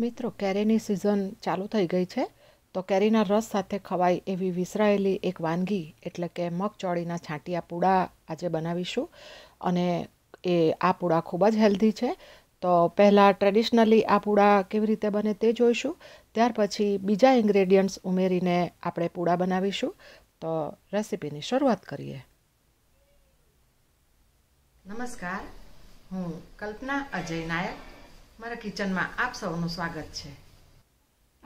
મિત્રો કેરીની સિઝન ચાલુ થઈ ગઈ છે તો કેરીના રસ સાથે ખવાય એવી વિસરાયેલી એક વાનગી એટલે કે મગચોળીના છાંટિયા પૂડા આજે બનાવીશું અને એ આ પૂડા ખૂબ જ હેલ્ધી છે તો પહેલાં ટ્રેડિશનલી આ પૂડા કેવી રીતે બને તે જોઈશું ત્યાર પછી બીજા ઇન્ગ્રેડિયન્ટ્સ ઉમેરીને આપણે પૂડા બનાવીશું તો રેસીપીની શરૂઆત કરીએ નમસ્કાર હું કલ્પના અજય નાયક મારા કિચનમાં આપ સૌનું સ્વાગત છે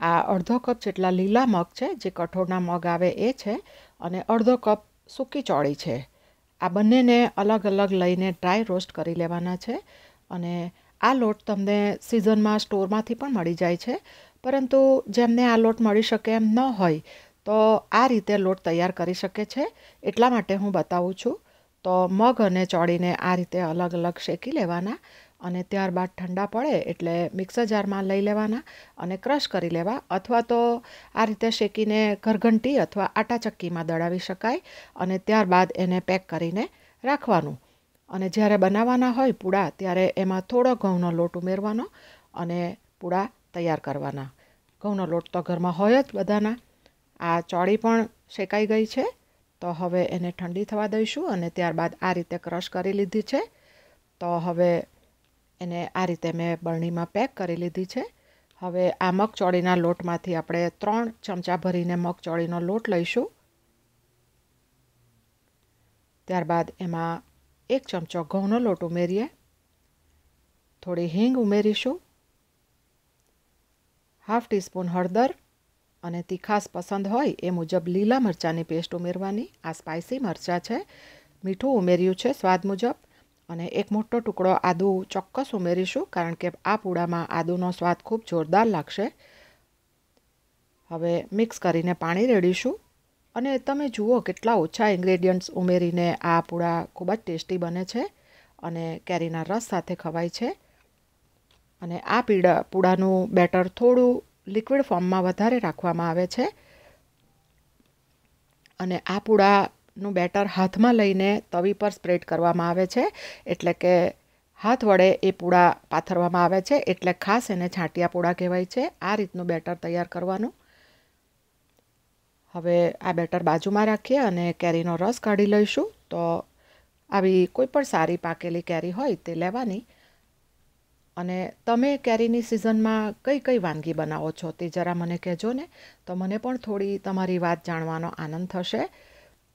આ અડધો કપ જેટલા લીલા મગ છે જે કઠોળના મગ આવે એ છે અને અડધો કપ સૂકી ચોળી છે આ બંનેને અલગ અલગ લઈને ડ્રાય રોસ્ટ કરી લેવાના છે અને આ લોટ તમને સિઝનમાં સ્ટોરમાંથી પણ મળી જાય છે પરંતુ જેમને આ લોટ મળી શકે એમ ન હોય તો આ રીતે લોટ તૈયાર કરી શકે છે એટલા માટે હું બતાવું છું તો મગ અને ચોળીને આ રીતે અલગ અલગ શેકી લેવાના અને ત્યારબાદ ઠંડા પડે એટલે મિક્સર જારમાં લઈ લેવાના અને ક્રશ કરી લેવા અથવા તો આ રીતે શેકીને ઘરઘંટી અથવા આટા ચક્કીમાં દળાવી શકાય અને ત્યારબાદ એને પેક કરીને રાખવાનું અને જ્યારે બનાવવાના હોય પૂડા ત્યારે એમાં થોડો ઘઉંનો લોટ ઉમેરવાનો અને પૂડા તૈયાર કરવાના ઘઉંનો લોટ તો ઘરમાં હોય જ બધાના આ ચોળી પણ શેકાઈ ગઈ છે તો હવે એને ઠંડી થવા દઈશું અને ત્યારબાદ આ રીતે ક્રશ કરી લીધી છે તો હવે એને આ રીતે મેં બરણીમાં પેક કરી લીધી છે હવે આ મગચોળીના લોટમાંથી આપણે ત્રણ ચમચા ભરીને મગચોળીનો લોટ લઈશું ત્યારબાદ એમાં એક ચમચો ઘઉંનો લોટ ઉમેરીએ થોડી હિંગ ઉમેરીશું હાફ ટીસ્પૂન હળદર અને તીખાસ પસંદ હોય એ મુજબ લીલા મરચાંની પેસ્ટ ઉમેરવાની આ સ્પાઇસી મરચાં છે મીઠું ઉમેર્યું છે સ્વાદ મુજબ અને એક મોટો ટુકડો આદુ ચોક્કસ ઉમેરીશું કારણ કે આ પૂડામાં આદુનો સ્વાદ ખૂબ જોરદાર લાગશે હવે મિક્સ કરીને પાણી રેડીશું અને તમે જુઓ કેટલા ઓછા ઇન્ગ્રેડિયન્ટ્સ ઉમેરીને આ પૂડા ખૂબ જ ટેસ્ટી બને છે અને કેરીના રસ સાથે ખવાય છે અને આ પીડા પૂડાનું બેટર થોડું લિક્વિડ ફોર્મમાં વધારે રાખવામાં આવે છે અને આ પૂડા નું બેટર હાથમાં લઈને તવી પર સ્પ્રેડ કરવામાં આવે છે એટલે કે હાથ વડે એ પૂળા પાથરવામાં આવે છે એટલે ખાસ એને છાંટિયા પૂળા કહેવાય છે આ રીતનું બેટર તૈયાર કરવાનું હવે આ બેટર બાજુમાં રાખીએ અને કેરીનો રસ કાઢી લઈશું તો આવી કોઈ પણ સારી પાકેલી કેરી હોય તે લેવાની અને તમે કેરીની સિઝનમાં કઈ કઈ વાનગી બનાવો છો તે જરા મને કહેજો ને તો મને પણ થોડી તમારી વાત જાણવાનો આનંદ થશે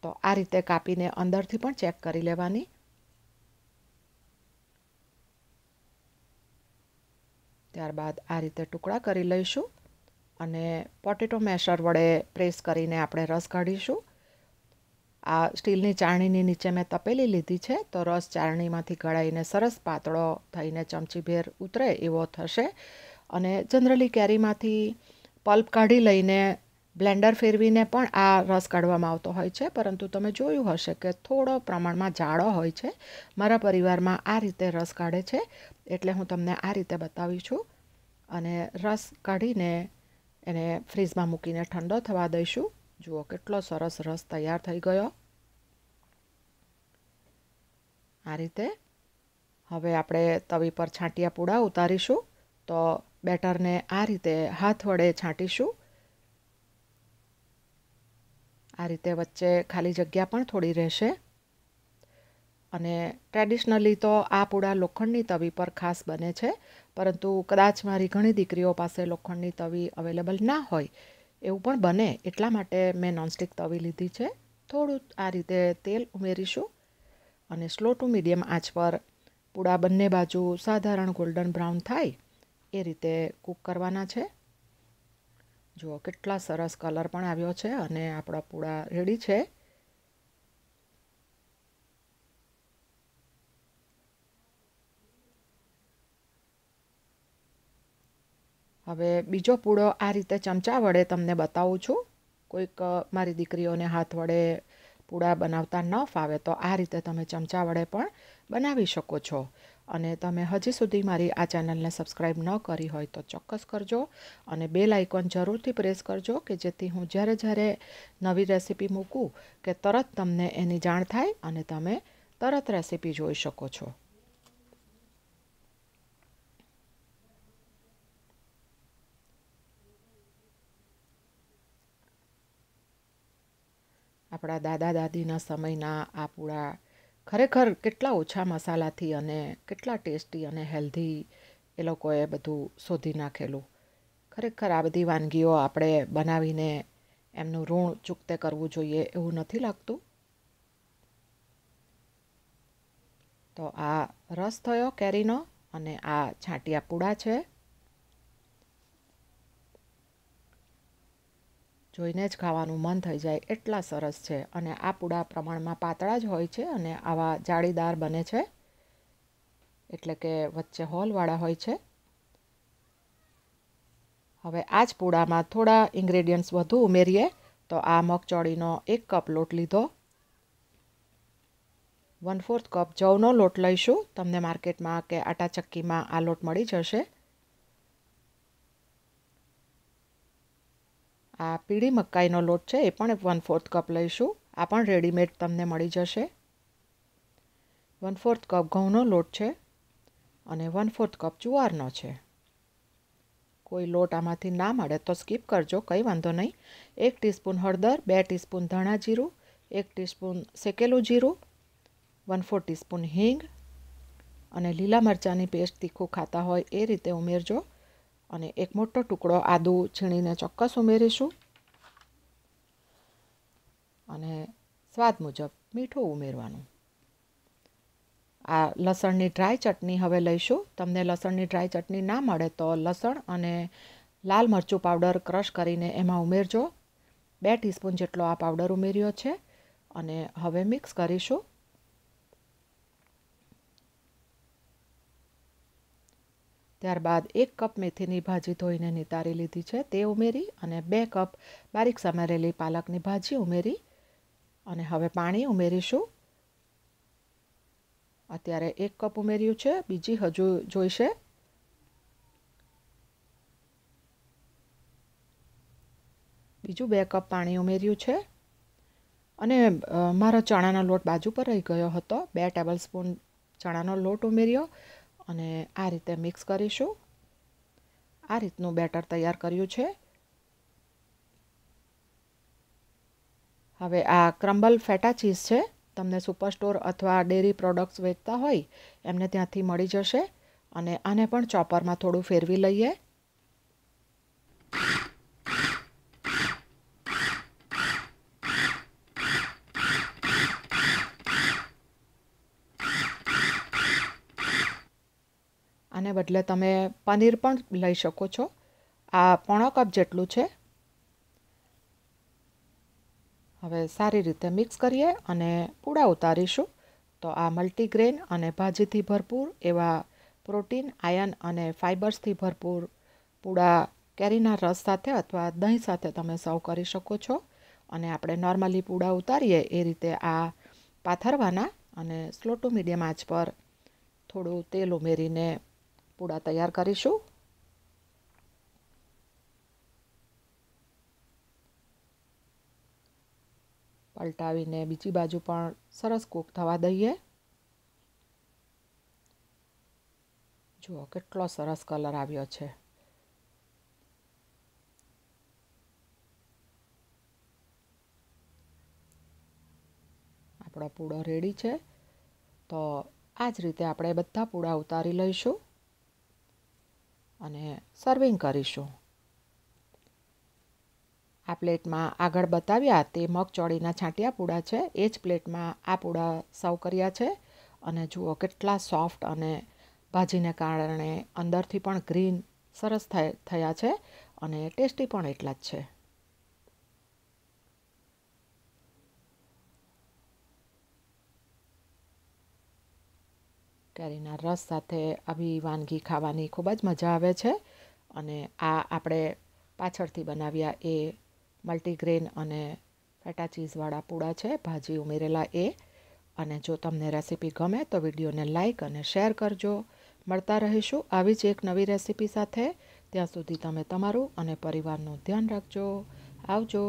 તો આ રીતે કાપીને અંદરથી પણ ચેક કરી લેવાની ત્યારબાદ આ રીતે ટુકડા કરી લઈશું અને પોટેટો મેશર વડે પ્રેસ કરીને આપણે રસ કાઢીશું આ સ્ટીલની ચાળણીની નીચે મેં તપેલી લીધી છે તો રસ ચાળણીમાંથી ગળાઈને સરસ પાતળો થઈને ચમચીભેર ઉતરે એવો થશે અને જનરલી કેરીમાંથી પલ્પ કાઢી લઈને બ્લેન્ડર ફેરવીને પણ આ રસ કાઢવામાં આવતો હોય છે પરંતુ તમે જોયું હશે કે થોડો પ્રમાણમાં જાડો હોય છે મારા પરિવારમાં આ રીતે રસ કાઢે છે એટલે હું તમને આ રીતે બતાવી છું અને રસ કાઢીને એને ફ્રીજમાં મૂકીને ઠંડો થવા દઈશું જુઓ કેટલો સરસ રસ તૈયાર થઈ ગયો આ રીતે હવે આપણે તવી પર છાંટિયા પૂડા ઉતારીશું તો બેટરને આ રીતે હાથ વડે છાંટીશું આ રીતે વચ્ચે ખાલી જગ્યા પણ થોડી રહેશે અને ટ્રેડિશનલી તો આ પૂડા લોખંડની તવી પર ખાસ બને છે પરંતુ કદાચ મારી ઘણી દીકરીઓ પાસે લોખંડની તવી અવેલેબલ ના હોય એવું પણ બને એટલા માટે મેં નોનસ્ટિક તવી લીધી છે થોડું આ રીતે તેલ ઉમેરીશું અને સ્લો ટુ મીડિયમ આંચ પર પૂડા બંને બાજુ સાધારણ ગોલ્ડન બ્રાઉન થાય એ રીતે કૂક કરવાના છે જુઓ કેટલા સરસ કલર પણ આવ્યો છે અને આપણા પૂળા રેડી છે હવે બીજો પૂળો આ રીતે ચમચા વડે તમને બતાવું છું કોઈક મારી દીકરીઓને હાથ વડે પૂળા બનાવતા ન ફાવે તો આ રીતે તમે ચમચા વડે પણ બનાવી શકો છો અને તમે હજી સુધી મારી આ ચેનલને સબસ્ક્રાઈબ ન કરી હોય તો ચોક્કસ કરજો અને બેલ આઇકોન જરૂરથી પ્રેસ કરજો કે જેથી હું જ્યારે જ્યારે નવી રેસીપી મૂકું કે તરત તમને એની જાણ થાય અને તમે તરત રેસીપી જોઈ શકો છો આપણા દાદા દાદીના સમયના આ પૂળા ખરેખર કેટલા ઓછા મસાલાથી અને કેટલા ટેસ્ટી અને હેલ્ધી એ લોકોએ બધું શોધી નાખેલું ખરેખર આ બધી વાનગીઓ આપણે બનાવીને એમનું ઋણ ચૂકતે કરવું જોઈએ એવું નથી લાગતું તો આ રસ થયો કેરીનો અને આ છાંટિયા પૂડા છે જોઈને જ ખાવાનું મન થઈ જાય એટલા સરસ છે અને આ પૂડા પ્રમાણમાં પાતળા જ હોય છે અને આવા જાળીદાર બને છે એટલે કે વચ્ચે હોલવાળા હોય છે હવે આ જ પૂડામાં થોડા ઇન્ગ્રેડિયન્ટ્સ વધુ ઉમેરીએ તો આ મગચોળીનો એક કપ લોટ લીધો વન ફોર્થ કપ જવનો લોટ લઈશું તમને માર્કેટમાં કે આટા ચક્કીમાં આ લોટ મળી જશે આ પીળી મકાઈનો લોટ છે એ પણ વન ફોર્થ કપ લઈશું આ પણ રેડીમેડ તમને મળી જશે વન ફોર્થ કપ ઘઉંનો લોટ છે અને વન ફોર્થ કપ ચુવારનો છે કોઈ લોટ આમાંથી ના મળે તો સ્કીપ કરજો કંઈ વાંધો નહીં એક ટીસ્પૂન હળદર બે ટીસ્પૂન ધણા જીરું એક ટીસ્પૂન શેકેલું જીરું વન ફોર ટીસ્પૂન હિંગ અને લીલા મરચાંની પેસ્ટ તીખું ખાતા હોય એ રીતે ઉમેરજો અને એક મોટો ટુકડો આદું છીણીને ચોક્કસ ઉમેરીશું અને સ્વાદ મુજબ મીઠું ઉમેરવાનું આ લસણની ડ્રાય ચટણી હવે લઈશું તમને લસણની ડ્રાય ચટણી ના મળે તો લસણ અને લાલ મરચું પાવડર ક્રશ કરીને એમાં ઉમેરજો બે ટીસ્પૂન જેટલો આ પાવડર ઉમેર્યો છે અને હવે મિક્સ કરીશું ત્યારબાદ એક કપ મેથીની ભાજી ધોઈને નિતારી લીધી છે તે ઉમેરી અને બે કપ બારીક સમારેલી પાલકની ભાજી ઉમેરી અને હવે પાણી ઉમેરીશું અત્યારે એક કપ ઉમેર્યું છે બીજી હજુ જોઈશે બીજું બે કપ પાણી ઉમેર્યું છે અને મારો ચણાનો લોટ બાજુ પર રહી ગયો હતો બે ટેબલ સ્પૂન ચણાનો લોટ ઉમેર્યો અને આ રીતે મિક્સ કરીશું આ રીતનું બેટર તૈયાર કર્યું છે હવે આ ક્રમ્બલ ફેટા ચીઝ છે તમને સુપર સ્ટોર અથવા ડેરી પ્રોડક્ટ્સ વેચતા હોય એમને ત્યાંથી મળી જશે અને આને પણ ચોપરમાં થોડું ફેરવી લઈએ બદલે તમે પનીર પણ લઈ શકો છો આ પોણો કપ જેટલું છે હવે સારી રીતે મિક્સ કરીએ અને પૂડા ઉતારીશું તો આ મલ્ટીગ્રેન અને ભાજીથી ભરપૂર એવા પ્રોટીન આયન અને ફાઇબર્સથી ભરપૂર પૂડા કેરીના રસ સાથે અથવા દહીં સાથે તમે સર્વ કરી શકો છો અને આપણે નોર્મલી પૂડા ઉતારીએ એ રીતે આ પાથરવાના અને સ્લો ટુ મીડિયમ આંચ પર થોડું તેલ ઉમેરીને પૂડા તૈયાર કરીશું પલટાવીને બીજી બાજુ પણ સરસ કૂક થવા દઈએ જુઓ કેટલો સરસ કલર આવ્યો છે આપણો પૂડો રેડી છે તો આ જ રીતે આપણે બધા પૂડા ઉતારી લઈશું અને સર્વિંગ કરીશું આ પ્લેટમાં આગળ બતાવ્યા તે મગચોળીના છાંટિયા પૂડા છે એ જ પ્લેટમાં આ પૂડા સર્વ કર્યા છે અને જુઓ કેટલા સોફ્ટ અને ભાજીને કારણે અંદરથી પણ ગ્રીન સરસ થયા છે અને ટેસ્ટી પણ એટલા જ છે કેરીના રસ સાથે આવી વાનગી ખાવાની ખૂબ જ મજા આવે છે અને આ આપણે પાછળથી બનાવ્યા એ મલ્ટીગ્રેન અને ફેટા ચીઝવાળા પૂડા છે ભાજી ઉમેરેલા એ અને જો તમને રેસીપી ગમે તો વિડીયોને લાઇક અને શેર કરજો મળતા રહીશું આવી જ એક નવી રેસીપી સાથે ત્યાં સુધી તમે તમારું અને પરિવારનું ધ્યાન રાખજો આવજો